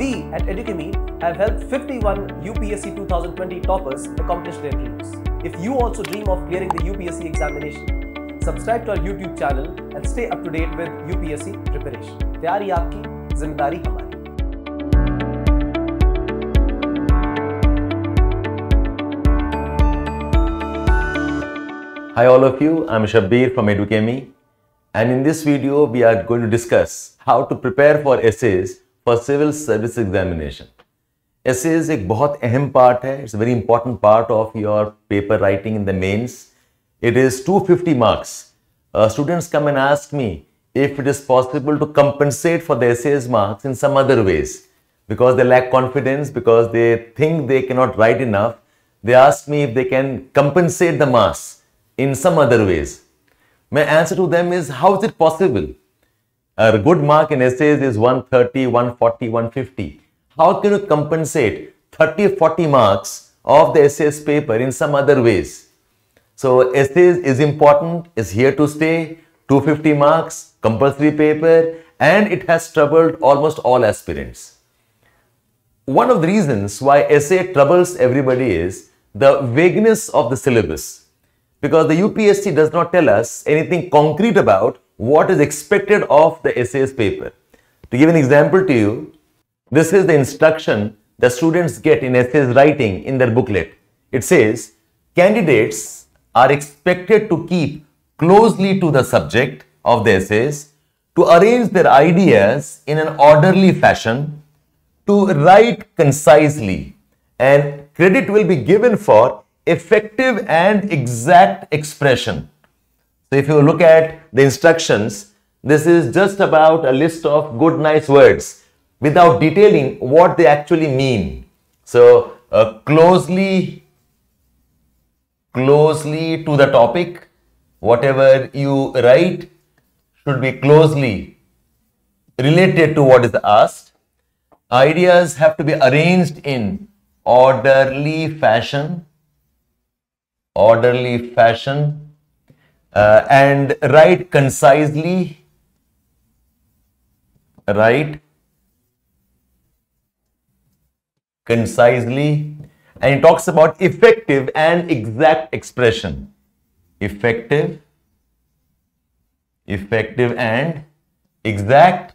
we at Educame have helped 51 UPSC 2020 toppers accomplish their dreams. If you also dream of clearing the UPSC examination, subscribe to our YouTube channel and stay up to date with UPSC preparation. तैयारी आपकी, जिम्मेदारी हमारी. Hi all of you, I'm Shabbir from Educame and in this video we are going to discuss how to prepare for essays for civil service examination, essays एक a very important part of your paper writing in the mains. It is 250 marks. Uh, students come and ask me if it is possible to compensate for the essays marks in some other ways because they lack confidence, because they think they cannot write enough. They ask me if they can compensate the marks in some other ways. My answer to them is, how is it possible? a good mark in essays is 130, 140, 150. How can you compensate 30, 40 marks of the essays paper in some other ways? So essays is important, is here to stay, 250 marks, compulsory paper, and it has troubled almost all aspirants. One of the reasons why essay troubles everybody is the vagueness of the syllabus because the UPSC does not tell us anything concrete about what is expected of the essays paper. To give an example to you, this is the instruction the students get in essays writing in their booklet. It says, candidates are expected to keep closely to the subject of the essays, to arrange their ideas in an orderly fashion, to write concisely, and credit will be given for effective and exact expression. So if you look at the instructions, this is just about a list of good nice words without detailing what they actually mean. So uh, closely, closely to the topic, whatever you write should be closely related to what is asked. Ideas have to be arranged in orderly fashion, orderly fashion uh, and write concisely, write concisely, and it talks about effective and exact expression. Effective, effective and exact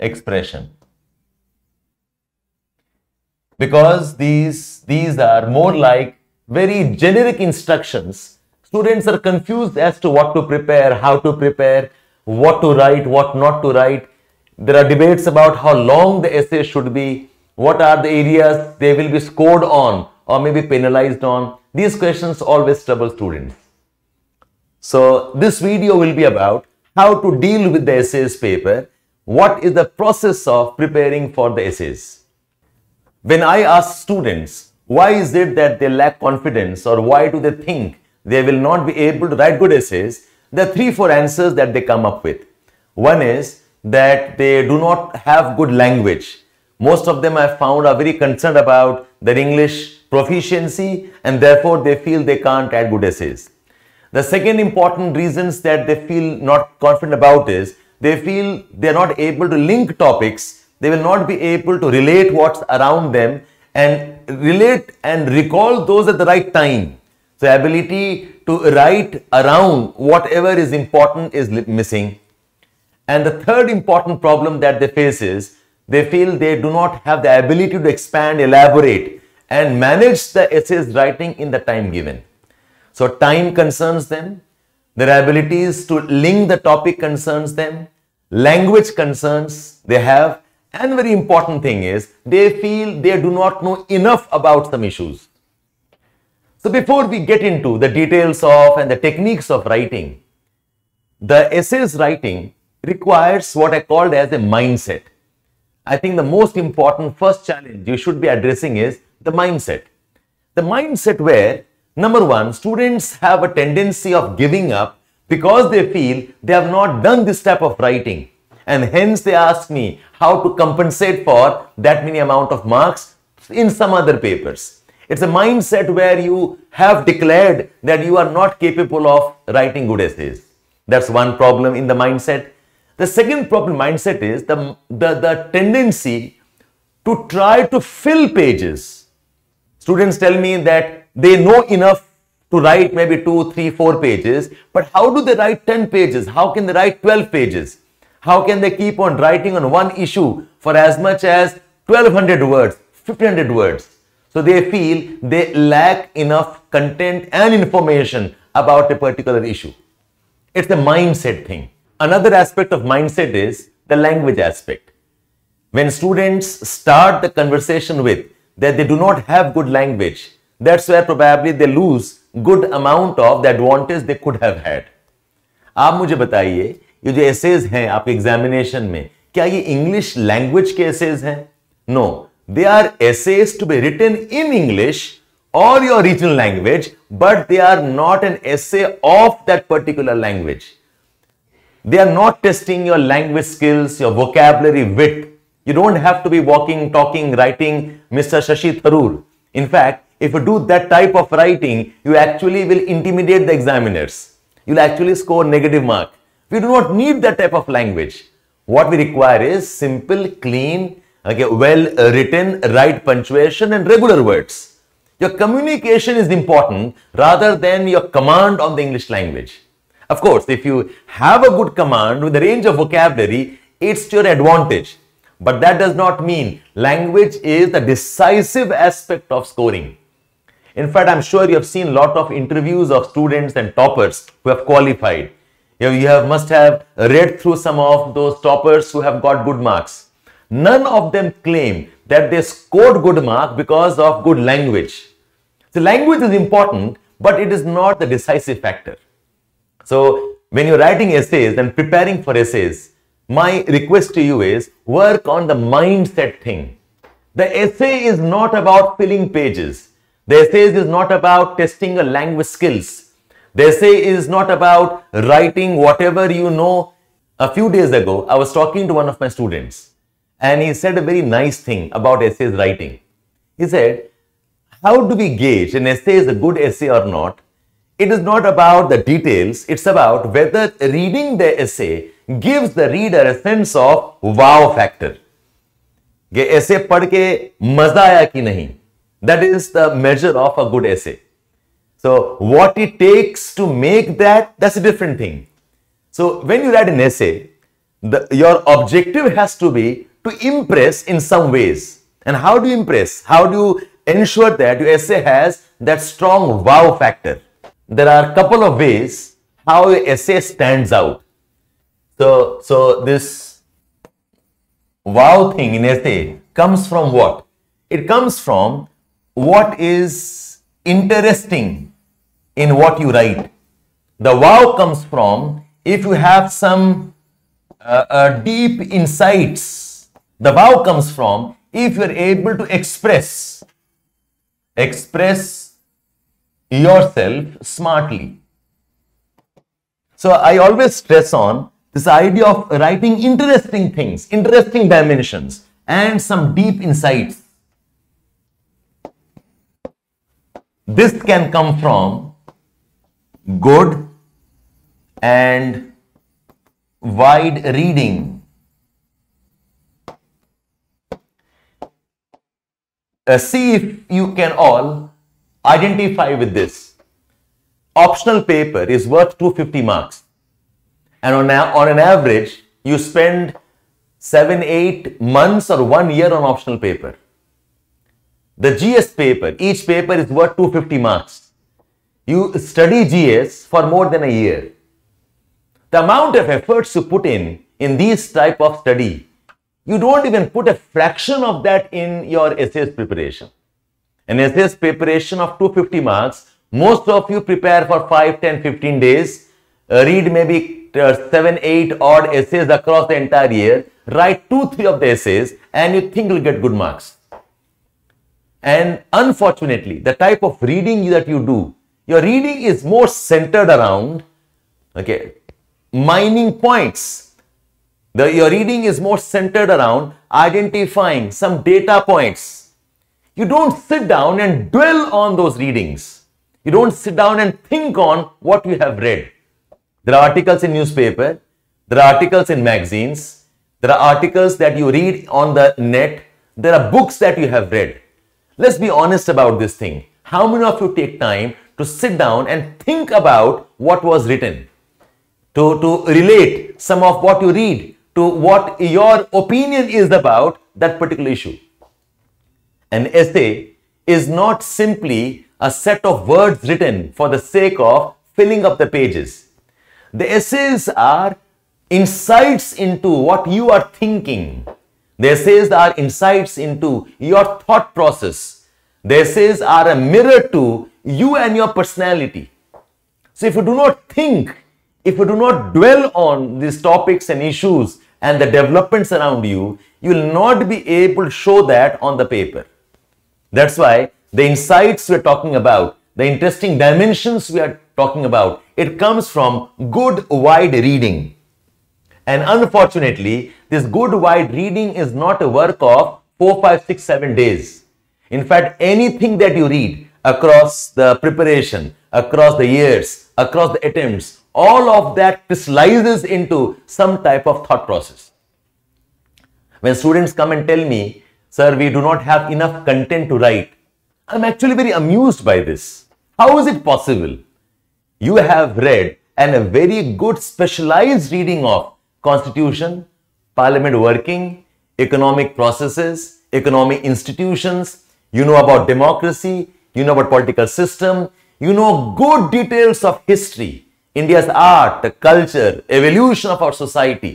expression because these these are more like very generic instructions Students are confused as to what to prepare, how to prepare, what to write, what not to write. There are debates about how long the essay should be, what are the areas they will be scored on or maybe penalized on. These questions always trouble students. So this video will be about how to deal with the essays paper, what is the process of preparing for the essays. When I ask students, why is it that they lack confidence or why do they think they will not be able to write good essays, there are three, four answers that they come up with. One is that they do not have good language. Most of them I found are very concerned about their English proficiency and therefore they feel they can't write good essays. The second important reasons that they feel not confident about is they feel they are not able to link topics. They will not be able to relate what's around them and relate and recall those at the right time. So ability to write around whatever is important is missing. And the third important problem that they face is they feel they do not have the ability to expand, elaborate and manage the essays writing in the time given. So time concerns them, their abilities to link the topic concerns them, language concerns they have and very important thing is they feel they do not know enough about some issues. So before we get into the details of and the techniques of writing, the essays writing requires what I called as a mindset. I think the most important first challenge you should be addressing is the mindset. The mindset where, number one, students have a tendency of giving up because they feel they have not done this type of writing. And hence they ask me how to compensate for that many amount of marks in some other papers. It's a mindset where you have declared that you are not capable of writing good essays. That's one problem in the mindset. The second problem mindset is the, the, the tendency to try to fill pages. Students tell me that they know enough to write maybe two, three, four pages, but how do they write 10 pages? How can they write 12 pages? How can they keep on writing on one issue for as much as 1200 words, 1500 words? So they feel they lack enough content and information about a particular issue. It's a mindset thing. Another aspect of mindset is the language aspect. When students start the conversation with that they do not have good language, that's where probably they lose good amount of the advantage they could have had. आप मुझे बताइए ये जो essays हैं आपके examination में क्या ये English language के essays हैं No. They are essays to be written in English or your regional language, but they are not an essay of that particular language. They are not testing your language skills, your vocabulary wit. You don't have to be walking, talking, writing Mr. Shashi Tharoor. In fact, if you do that type of writing, you actually will intimidate the examiners. You'll actually score negative mark. We do not need that type of language. What we require is simple, clean, okay, well uh, written, right punctuation and regular words. Your communication is important rather than your command on the English language. Of course, if you have a good command with a range of vocabulary, it's to your advantage. But that does not mean language is the decisive aspect of scoring. In fact, I'm sure you have seen a lot of interviews of students and toppers who have qualified. You, you have, must have read through some of those toppers who have got good marks. None of them claim that they scored good mark because of good language. So language is important, but it is not the decisive factor. So when you're writing essays and preparing for essays, my request to you is work on the mindset thing. The essay is not about filling pages. The essay is not about testing your language skills. The essay is not about writing whatever you know. A few days ago, I was talking to one of my students and he said a very nice thing about essays writing. He said, how do we gauge an essay is a good essay or not? It is not about the details, it's about whether reading the essay gives the reader a sense of wow factor. That is the measure of मजा आया कि नहीं what it takes to make that, that's a different thing. So, when you write an essay, a different thing so when you to impress in some ways. And how do you impress? How do you ensure that your essay has that strong wow factor? There are a couple of ways how your essay stands out. So, so this wow thing in essay comes from what? It comes from what is interesting in what you write. The wow comes from if you have some uh, uh, deep insights the wow comes from if you are able to express, express yourself smartly. So I always stress on this idea of writing interesting things, interesting dimensions and some deep insights. This can come from good and wide reading. uh, see if you can all identify with this. Optional paper is worth 250 marks. And on, a, on an average, you spend seven, eight months or one year on optional paper. The GS paper, each paper is worth 250 marks. You study GS for more than a year. The amount of efforts you put in, in these type of study you don't even put a fraction of that in your essays preparation. An essays preparation of 250 marks, most of you prepare for 5, 10, 15 days, uh, read maybe uh, 7, 8 odd essays across the entire year, write 2, 3 of the essays and you think you'll get good marks. And unfortunately, the type of reading that you do, your reading is more centered around, okay, mining points the, your reading is more centered around identifying some data points. You don't sit down and dwell on those readings. You don't sit down and think on what you have read. There are articles in newspaper. There are articles in magazines. There are articles that you read on the net. There are books that you have read. Let's be honest about this thing. How many of you take time to sit down and think about what was written? To, to relate some of what you read to what your opinion is about that particular issue. An essay is not simply a set of words written for the sake of filling up the pages. The essays are insights into what you are thinking. The essays are insights into your thought process. The essays are a mirror to you and your personality. So if you do not think, if you do not dwell on these topics and issues and the developments around you, you will not be able to show that on the paper. That's why the insights we're talking about, the interesting dimensions we are talking about, it comes from good wide reading. And unfortunately, this good wide reading is not a work of four, five, six, seven days. In fact, anything that you read across the preparation, across the years, across the attempts, all of that crystallizes into some type of thought process. When students come and tell me, sir, we do not have enough content to write, I'm actually very amused by this. How is it possible? You have read and a very good specialized reading of constitution, parliament working, economic processes, economic institutions, you know about democracy, you know about political system, you know good details of history. India's art, culture, evolution of our society.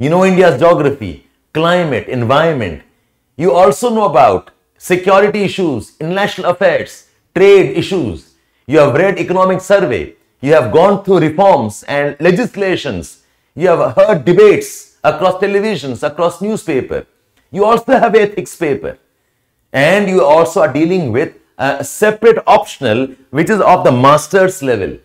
You know India's geography, climate, environment. You also know about security issues, international affairs, trade issues. You have read economic survey. You have gone through reforms and legislations. You have heard debates across televisions, across newspaper. You also have ethics paper. And you also are dealing with a separate optional, which is of the master's level.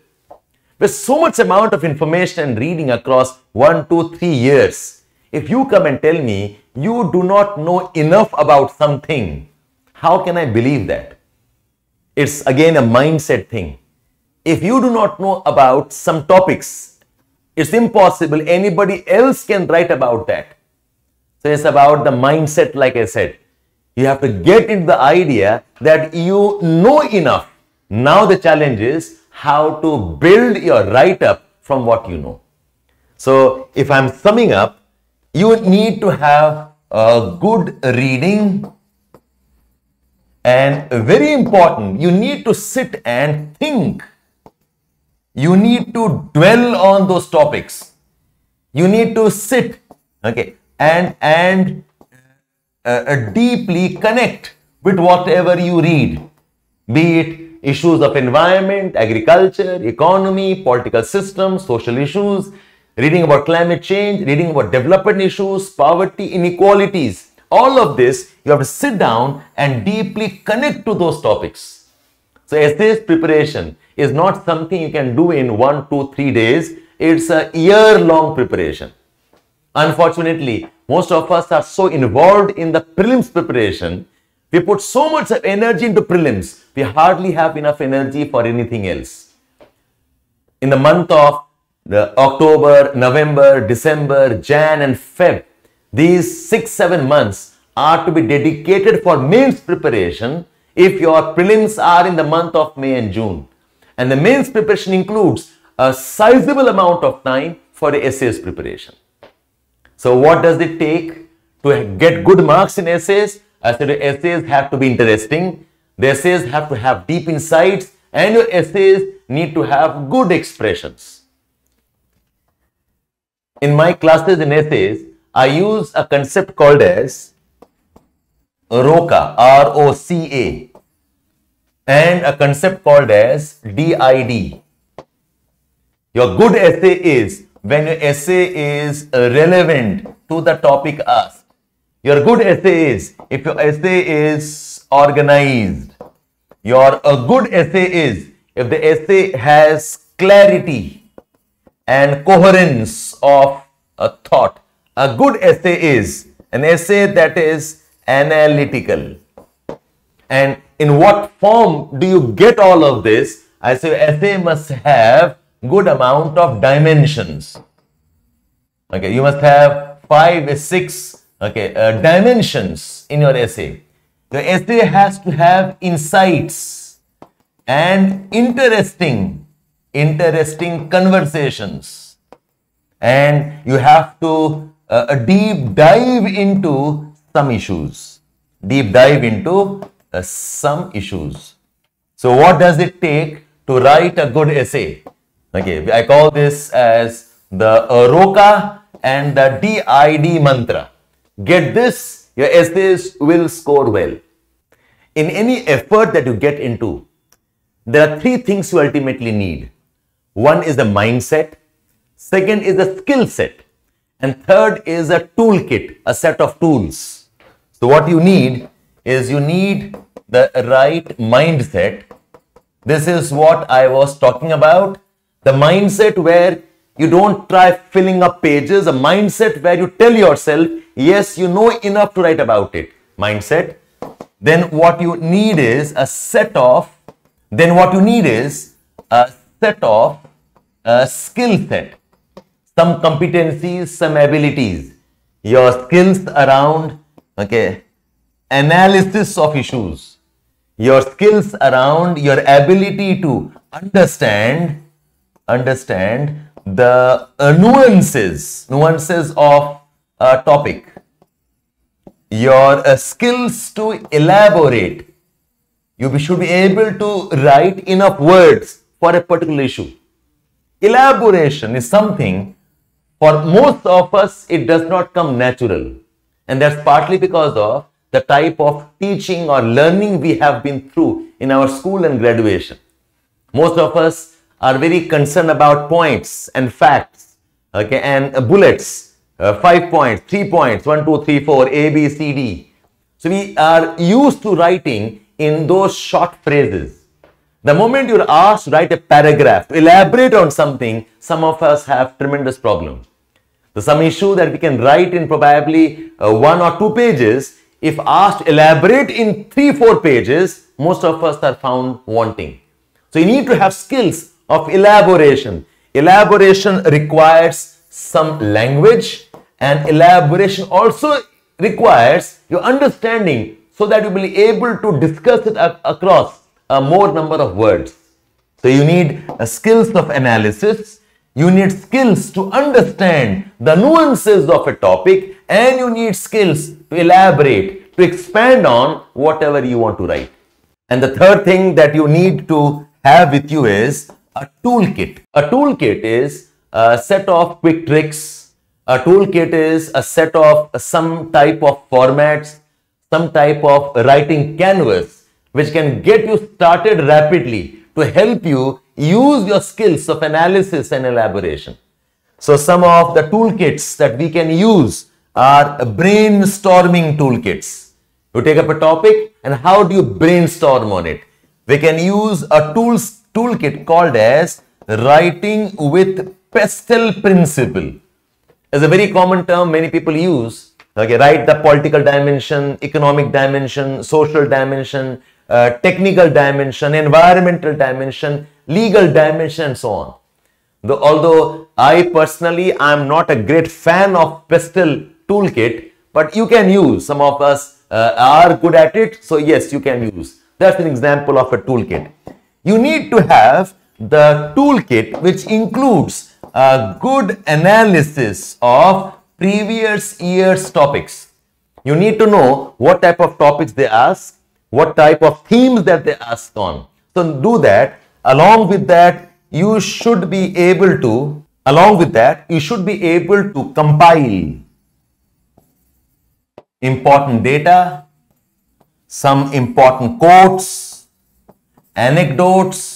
With so much amount of information and reading across one, two, three years. If you come and tell me you do not know enough about something, how can I believe that? It's again a mindset thing. If you do not know about some topics, it's impossible anybody else can write about that. So it's about the mindset, like I said. You have to get into the idea that you know enough. Now the challenge is how to build your write up from what you know. So if I'm summing up, you need to have a good reading and very important, you need to sit and think. You need to dwell on those topics. You need to sit, okay, and and uh, uh deeply connect with whatever you read, be it issues of environment, agriculture, economy, political systems, social issues, reading about climate change, reading about development issues, poverty, inequalities. All of this, you have to sit down and deeply connect to those topics. So essays preparation is not something you can do in one, two, three days. It's a year-long preparation. Unfortunately, most of us are so involved in the prelims preparation we put so much of energy into prelims, we hardly have enough energy for anything else. In the month of the October, November, December, Jan and Feb, these 6-7 months are to be dedicated for mains preparation if your prelims are in the month of May and June. And the mains preparation includes a sizable amount of time for the essays preparation. So what does it take to get good marks in essays? I uh, said essays have to be interesting. The essays have to have deep insights and your essays need to have good expressions. In my classes in essays, I use a concept called as ROCA, R-O-C-A and a concept called as DID. Your good essay is when your essay is relevant to the topic asked your good essay is, if your essay is organized, your a good essay is, if the essay has clarity and coherence of a thought. A good essay is an essay that is analytical. And in what form do you get all of this? I say essay must have good amount of dimensions. Okay, you must have five, six okay, uh, dimensions in your essay. The essay has to have insights and interesting, interesting conversations. And you have to uh, deep dive into some issues, deep dive into uh, some issues. So what does it take to write a good essay? Okay, I call this as the Roka and the DID mantra. Get this, your essays will score well. In any effort that you get into, there are three things you ultimately need. One is the mindset, second is the skill set, and third is a toolkit, a set of tools. So what you need is you need the right mindset. This is what I was talking about. The mindset where you don't try filling up pages, a mindset where you tell yourself Yes, you know enough to write about it. Mindset. Then what you need is a set of, then what you need is a set of a skill set, some competencies, some abilities, your skills around, okay, analysis of issues, your skills around your ability to understand, understand the nuances, nuances of uh, topic, your uh, skills to elaborate. You should be able to write enough words for a particular issue. Elaboration is something for most of us, it does not come natural. And that's partly because of the type of teaching or learning we have been through in our school and graduation. Most of us are very concerned about points and facts, okay, and bullets uh, 5 points, 3 points, one, two, three, four, A, B, C, D. So we are used to writing in those short phrases. The moment you're asked to write a paragraph, to elaborate on something, some of us have tremendous problems. There's some issue that we can write in probably uh, one or two pages. If asked to elaborate in three, four pages, most of us are found wanting. So you need to have skills of elaboration. Elaboration requires some language and elaboration also requires your understanding so that you will be able to discuss it across a more number of words. So you need uh, skills of analysis, you need skills to understand the nuances of a topic and you need skills to elaborate, to expand on whatever you want to write. And the third thing that you need to have with you is a toolkit. A toolkit is a set of quick tricks. A toolkit is a set of some type of formats, some type of writing canvas, which can get you started rapidly to help you use your skills of analysis and elaboration. So some of the toolkits that we can use are brainstorming toolkits. You take up a topic and how do you brainstorm on it? We can use a tools toolkit called as writing with Pestel principle is a very common term many people use. Okay, right? The political dimension, economic dimension, social dimension, uh, technical dimension, environmental dimension, legal dimension, and so on. Though, although I personally I am not a great fan of Pestel toolkit, but you can use. Some of us uh, are good at it, so yes, you can use. That's an example of a toolkit. You need to have the toolkit which includes a good analysis of previous year's topics. You need to know what type of topics they ask, what type of themes that they ask on. So do that. Along with that, you should be able to, along with that, you should be able to compile important data, some important quotes, anecdotes,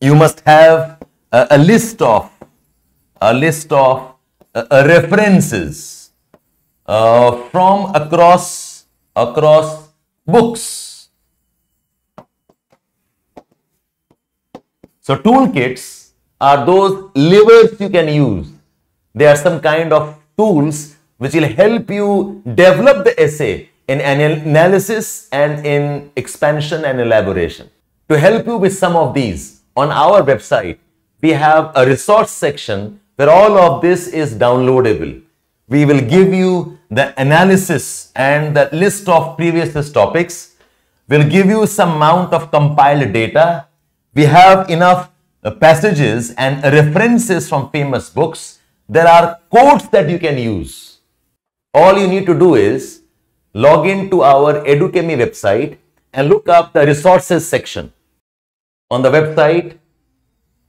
you must have a, a list of a list of uh, references uh, from across across books. So toolkits are those levers you can use. They are some kind of tools which will help you develop the essay in analysis and in expansion and elaboration. To help you with some of these, on our website, we have a resource section where all of this is downloadable. We will give you the analysis and the list of previous topics. We'll give you some amount of compiled data. We have enough uh, passages and references from famous books. There are quotes that you can use. All you need to do is log in to our EduChemie website and look up the resources section. On the website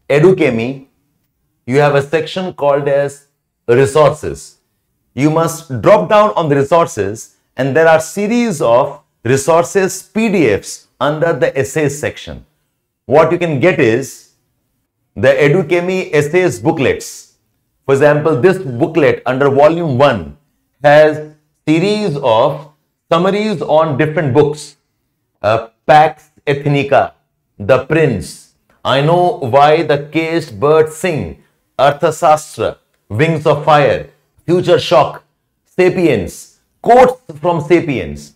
Educame, you have a section called as resources. You must drop down on the resources and there are series of resources PDFs under the essays section. What you can get is the Educame essays booklets. For example, this booklet under volume 1 has series of summaries on different books. Uh, Pax Ethnica, the prince. I know why the caged birds sing, Arthasastra, Wings of Fire, Future Shock, Sapiens, quotes from Sapiens.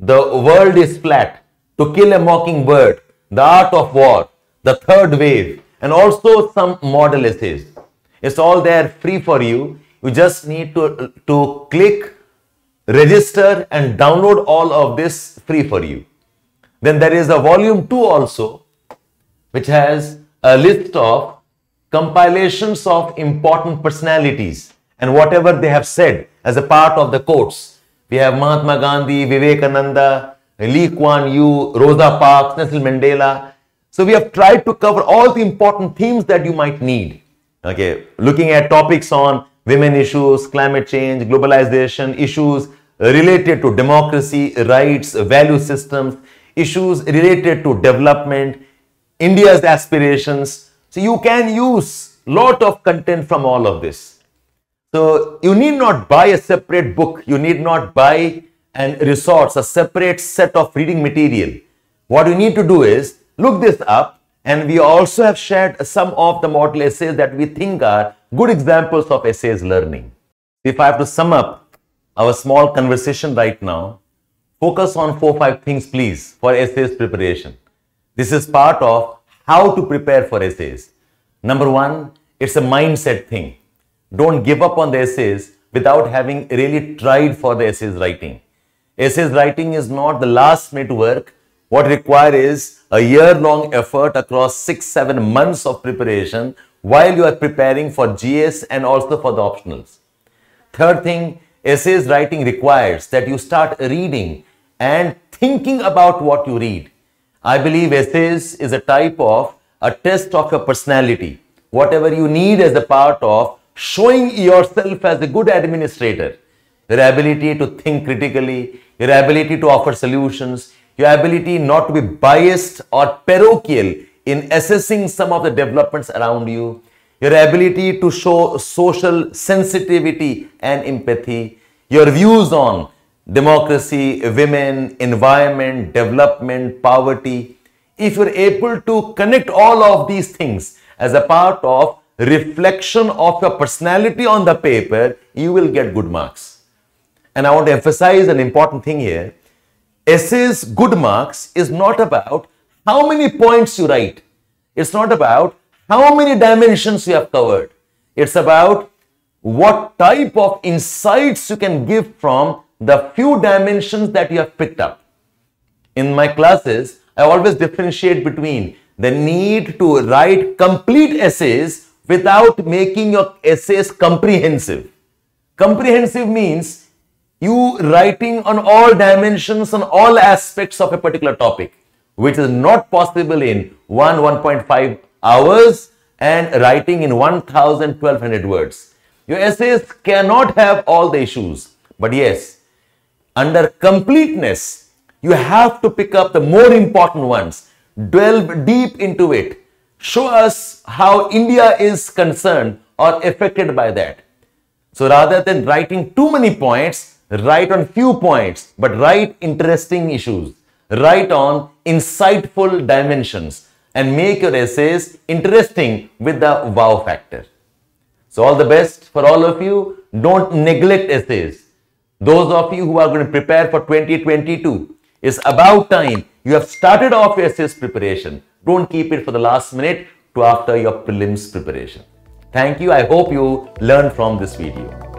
The world is flat, to kill a mockingbird, the art of war, the third wave, and also some model essays. It's all there free for you. You just need to, to click, register and download all of this free for you. Then there is a volume 2 also which has a list of compilations of important personalities and whatever they have said as a part of the quotes. We have Mahatma Gandhi, Vivekananda, Lee Kuan Yew, Rosa Parks, Nelson Mandela. So we have tried to cover all the important themes that you might need. Okay, looking at topics on women issues, climate change, globalization, issues related to democracy, rights, value systems, issues related to development, India's aspirations. So you can use lot of content from all of this. So you need not buy a separate book. You need not buy an resource, a separate set of reading material. What you need to do is look this up and we also have shared some of the model essays that we think are good examples of essays learning. If I have to sum up our small conversation right now, focus on four, five things, please, for essays preparation. This is part of how to prepare for essays. Number one, it's a mindset thing. Don't give up on the essays without having really tried for the essays writing. Essays writing is not the last minute work. What require is a year-long effort across six, seven months of preparation while you are preparing for GS and also for the optionals. Third thing, essays writing requires that you start reading and thinking about what you read. I believe essays is a type of a test of your personality. Whatever you need as a part of showing yourself as a good administrator, your ability to think critically, your ability to offer solutions, your ability not to be biased or parochial in assessing some of the developments around you, your ability to show social sensitivity and empathy, your views on democracy, women, environment, development, poverty, if you're able to connect all of these things as a part of reflection of your personality on the paper, you will get good marks. And I want to emphasize an important thing here. Essays, good marks is not about how many points you write. It's not about how many dimensions you have covered. It's about what type of insights you can give from the few dimensions that you have picked up. In my classes, I always differentiate between the need to write complete essays without making your essays comprehensive. Comprehensive means you writing on all dimensions, on all aspects of a particular topic, which is not possible in 1, 1.5 hours and writing in 1,000, 1,200 words. Your essays cannot have all the issues. But yes, under completeness, you have to pick up the more important ones, delve deep into it, show us how India is concerned or affected by that. So rather than writing too many points, write on few points, but write interesting issues, write on insightful dimensions and make your essays interesting with the wow factor. So all the best for all of you. Don't neglect essays. Those of you who are going to prepare for 2022, it's about time you have started off your SIS preparation. Don't keep it for the last minute to after your prelims preparation. Thank you. I hope you learned from this video.